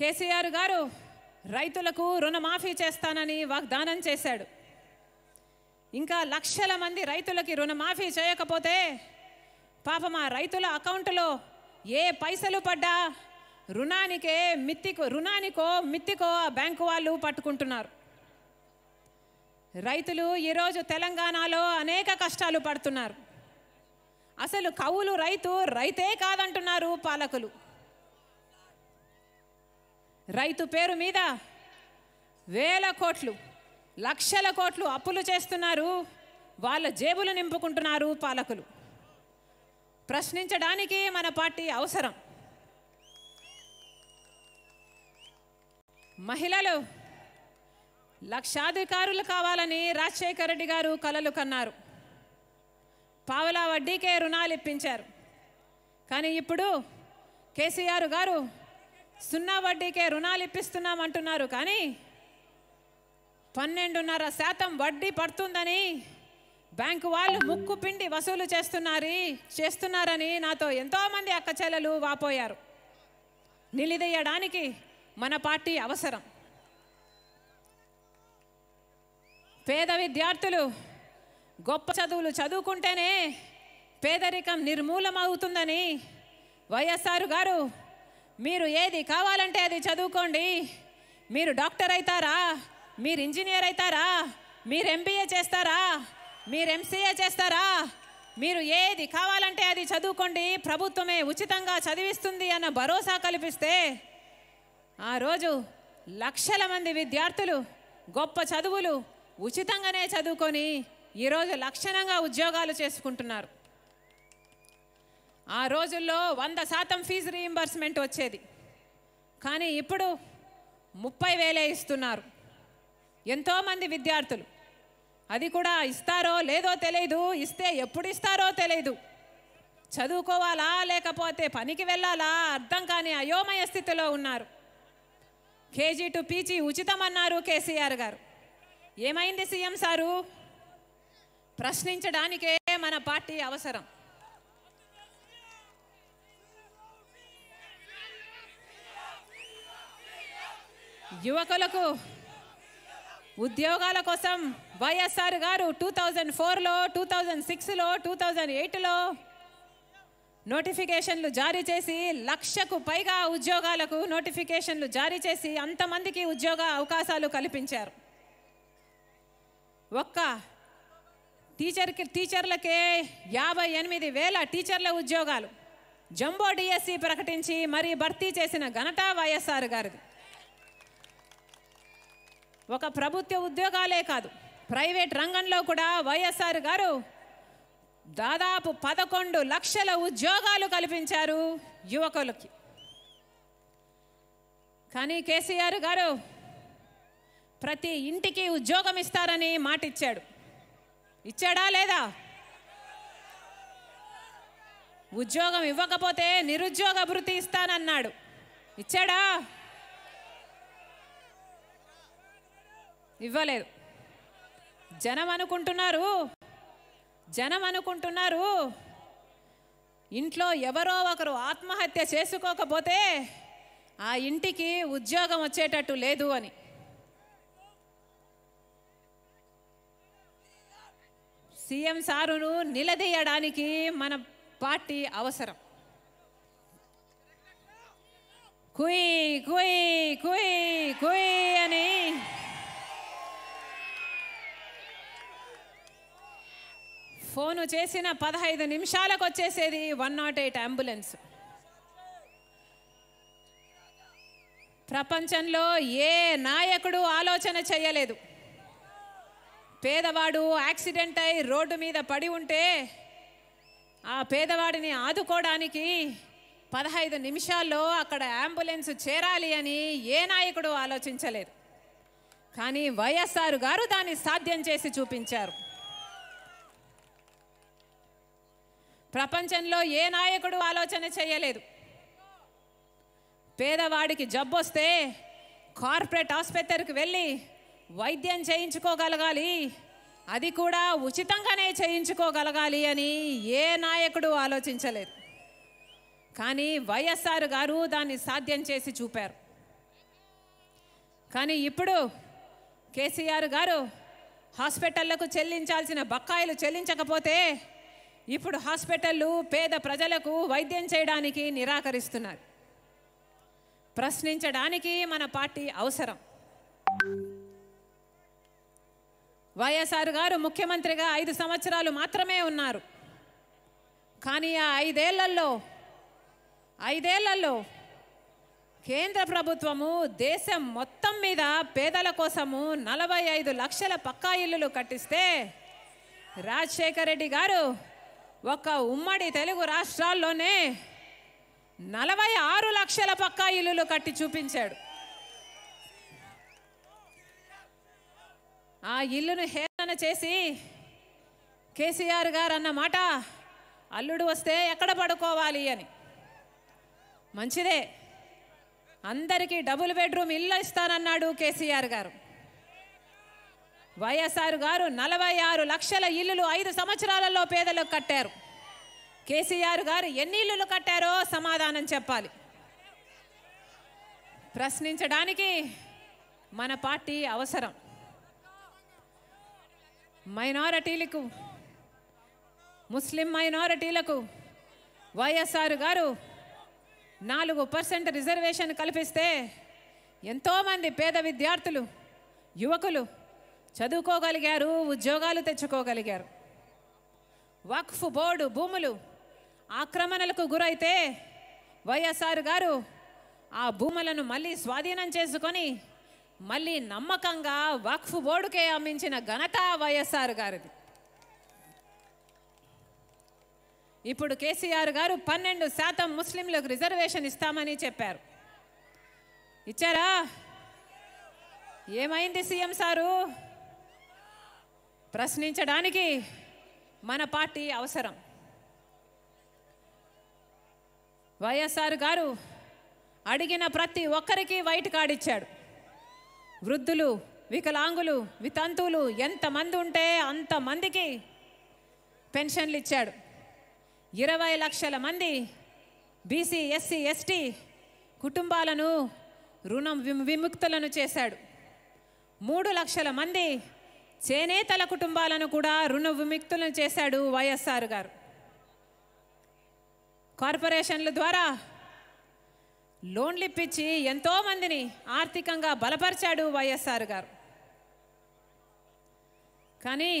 కేసీఆర్ గారు రైతులకు రుణమాఫీ చేస్తానని వాగ్దానం చేశాడు ఇంకా లక్షల మంది రైతులకి రుణమాఫీ చేయకపోతే పాపం ఆ రైతుల అకౌంట్లో ఏ పైసలు పడ్డా రుణానికే మిత్తికో రుణానికో మిత్తికో ఆ బ్యాంకు వాళ్ళు పట్టుకుంటున్నారు రైతులు ఈరోజు తెలంగాణలో అనేక కష్టాలు పడుతున్నారు అసలు కవులు రైతు రైతే కాదంటున్నారు పాలకులు రైతు పేరు మీద వేల కోట్లు లక్షల కోట్లు అప్పులు చేస్తున్నారు వాళ్ళ జేబులు నింపుకుంటున్నారు పాలకులు ప్రశ్నించడానికి మన పార్టీ అవసరం మహిళలు లక్షాధికారులు కావాలని రాజశేఖర రెడ్డి గారు కలలు కన్నారు పావలా వడ్డీకే రుణాలు ఇప్పించారు కానీ ఇప్పుడు కేసీఆర్ గారు సున్నా వడ్డీకే రుణాలు ఇప్పిస్తున్నాం అంటున్నారు కానీ పన్నెండున్నర శాతం వడ్డీ పడుతుందని బ్యాంకు వాళ్ళు ముక్కు పిండి వసూలు చేస్తున్నారు చేస్తున్నారని నాతో ఎంతోమంది అక్క చెల్లెలు వాపోయారు నిలిదీయడానికి మన పార్టీ అవసరం పేద విద్యార్థులు గొప్ప చదువులు చదువుకుంటేనే పేదరికం నిర్మూలమవుతుందని వైఎస్ఆర్ గారు మీరు ఏది కావాలంటే అది చదువుకోండి మీరు డాక్టర్ అవుతారా మీరు ఇంజనీర్ అవుతారా మీరు ఎంబీఏ చేస్తారా మీరు ఎంసీఏ చేస్తారా మీరు ఏది కావాలంటే అది చదువుకోండి ప్రభుత్వమే ఉచితంగా చదివిస్తుంది అన్న భరోసా కల్పిస్తే ఆ రోజు లక్షల మంది విద్యార్థులు గొప్ప చదువులు ఉచితంగానే చదువుకొని ఈరోజు లక్షణంగా ఉద్యోగాలు చేసుకుంటున్నారు ఆ రోజుల్లో వంద శాతం ఫీజు రీఎంబర్స్మెంట్ వచ్చేది కానీ ఇప్పుడు ముప్పై వేలే ఇస్తున్నారు ఎంతోమంది విద్యార్థులు అది కూడా ఇస్తారో లేదో తెలియదు ఇస్తే ఎప్పుడు ఇస్తారో తెలియదు చదువుకోవాలా లేకపోతే పనికి వెళ్ళాలా అర్థం కాని అయోమయ స్థితిలో ఉన్నారు కేజీ టు పీజీ ఉచితమన్నారు కేసీఆర్ గారు ఏమైంది సీఎం సారు ప్రశ్నించడానికే మన పార్టీ అవసరం యువకులకు ఉద్యోగాల కోసం వైఎస్ఆర్ గారు టూ థౌజండ్ ఫోర్లో టూ థౌజండ్ సిక్స్లో టూ థౌజండ్ ఎయిట్లో నోటిఫికేషన్లు జారీ చేసి లక్షకు పైగా ఉద్యోగాలకు నోటిఫికేషన్లు జారీ చేసి అంతమందికి ఉద్యోగ అవకాశాలు కల్పించారు ఒక్క టీచర్కి టీచర్లకే యాభై ఎనిమిది వేల టీచర్ల ఉద్యోగాలు జంబో డిఎస్సి ప్రకటించి మరీ భర్తీ చేసిన ఘనత వైఎస్ఆర్ గారిది ఒక ప్రభుత్వ ఉద్యోగాలే కాదు ప్రైవేట్ రంగంలో కూడా వైఎస్ఆర్ గారు దాదాపు పదకొండు లక్షల ఉద్యోగాలు కల్పించారు యువకులకి కానీ కేసీఆర్ గారు ప్రతి ఇంటికి ఉద్యోగం ఇస్తారని మాట ఇచ్చాడు ఇచ్చాడా లేదా ఉద్యోగం ఇవ్వకపోతే నిరుద్యోగ భృతి ఇస్తానన్నాడు ఇచ్చాడా ఇవ్వలేదు జనం అనుకుంటున్నారు జనం అనుకుంటున్నారు ఇంట్లో ఎవరో ఒకరు ఆత్మహత్య చేసుకోకపోతే ఆ ఇంటికి ఉద్యోగం వచ్చేటట్టు లేదు అని సీఎం సారును నిలదీయడానికి మన పార్టీ అవసరం కుయ్ కుయ్ కుయ్ కుయ్ ఫోను చేసిన పదహైదు నిమిషాలకు వచ్చేసేది వన్ నాట్ ఎయిట్ అంబులెన్స్ ప్రపంచంలో ఏ నాయకుడు ఆలోచన చేయలేదు పేదవాడు యాక్సిడెంట్ అయి రోడ్డు మీద పడి ఉంటే ఆ పేదవాడిని ఆదుకోవడానికి పదహైదు నిమిషాల్లో అక్కడ అంబులెన్స్ చేరాలి అని ఏ నాయకుడు ఆలోచించలేదు కానీ వైఎస్ఆర్ గారు దాన్ని సాధ్యం చేసి చూపించారు ప్రపంచంలో ఏ నాయకుడు ఆలోచన చేయలేదు పేదవాడికి జబ్బు వస్తే కార్పొరేట్ ఆసుపత్రికి వెళ్ళి వైద్యం చేయించుకోగలగాలి అది కూడా ఉచితంగానే చేయించుకోగలగాలి అని ఏ నాయకుడు ఆలోచించలేదు కానీ వైఎస్ఆర్ గారు దాన్ని సాధ్యం చేసి చూపారు కానీ ఇప్పుడు కేసీఆర్ గారు హాస్పిటళ్లకు చెల్లించాల్సిన బకాయిలు చెల్లించకపోతే ఇప్పుడు హాస్పిటళ్ళు పేద ప్రజలకు వైద్యం చేయడానికి నిరాకరిస్తున్నారు ప్రశ్నించడానికి మన పార్టీ అవసరం వైఎస్ఆర్ గారు ముఖ్యమంత్రిగా ఐదు సంవత్సరాలు మాత్రమే ఉన్నారు కానీ ఆ ఐదేళ్లలో ఐదేళ్లలో కేంద్ర ప్రభుత్వము దేశం మొత్తం మీద పేదల కోసము నలభై ఐదు లక్షల పక్కా ఇల్లులు కట్టిస్తే రాజశేఖర రెడ్డి గారు ఒక ఉమ్మడి తెలుగు రాష్ట్రాల్లోనే నలభై ఆరు లక్షల పక్కా ఇల్లులు కట్టి చూపించాడు ఆ ఇల్లును హేళన చేసి కేసీఆర్ గారు మాట అల్లుడు వస్తే ఎక్కడ పడుకోవాలి అని మంచిదే అందరికీ డబుల్ బెడ్రూమ్ ఇల్లు ఇస్తానన్నాడు కేసీఆర్ గారు వైఎస్ఆర్ గారు నలభై ఆరు లక్షల ఇల్లులు ఐదు సంవత్సరాలలో పేదలకు కట్టారు కేసీఆర్ గారు ఎన్ని ఇల్లులు కట్టారో సమాధానం చెప్పాలి ప్రశ్నించడానికి మన పార్టీ అవసరం మైనారిటీలకు ముస్లిం మైనారిటీలకు వైఎస్ఆర్ గారు నాలుగు పర్సెంట్ రిజర్వేషన్ కల్పిస్తే ఎంతోమంది పేద విద్యార్థులు యువకులు చదువుకోగలిగారు ఉద్యోగాలు తెచ్చుకోగలిగారు వక్ఫ్ బోర్డు భూములు ఆక్రమణలకు గురైతే వైఎస్ఆర్ గారు ఆ భూములను మళ్ళీ స్వాధీనం చేసుకొని మళ్ళీ నమ్మకంగా వక్ఫ్ బోర్డుకే అమ్మించిన ఘనత వైఎస్ఆర్ గారిది ఇప్పుడు కేసీఆర్ గారు పన్నెండు శాతం ముస్లింలకు రిజర్వేషన్ ఇస్తామని చెప్పారు ఇచ్చారా ఏమైంది సీఎం సారు ప్రశ్నించడానికి మన పార్టీ అవసరం వైఎస్ఆర్ గారు అడిగిన ప్రతి ఒక్కరికి వైట్ కార్డు ఇచ్చాడు వృద్ధులు వికలాంగులు వితంతువులు ఎంతమంది ఉంటే అంతమందికి పెన్షన్లు ఇచ్చాడు ఇరవై లక్షల మంది బీసీ ఎస్సీ ఎస్టీ కుటుంబాలను రుణం విముక్తులను చేశాడు మూడు లక్షల మంది చేనేతల కుటుంబాలను కూడా రుణ విముక్తులను చేశాడు వైఎస్ఆర్ గారు కార్పొరేషన్ల ద్వారా లోన్లు ఇప్పించి ఎంతోమందిని ఆర్థికంగా బలపరిచాడు వైఎస్ఆర్ గారు కానీ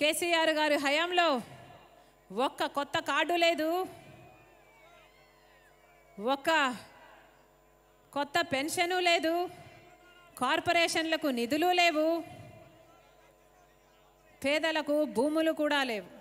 కేసీఆర్ గారి హయాంలో ఒక్క కొత్త కార్డు లేదు ఒక్క కొత్త పెన్షను లేదు కార్పొరేషన్లకు నిధులు లేవు పేదలకు భూములు కూడా లేవు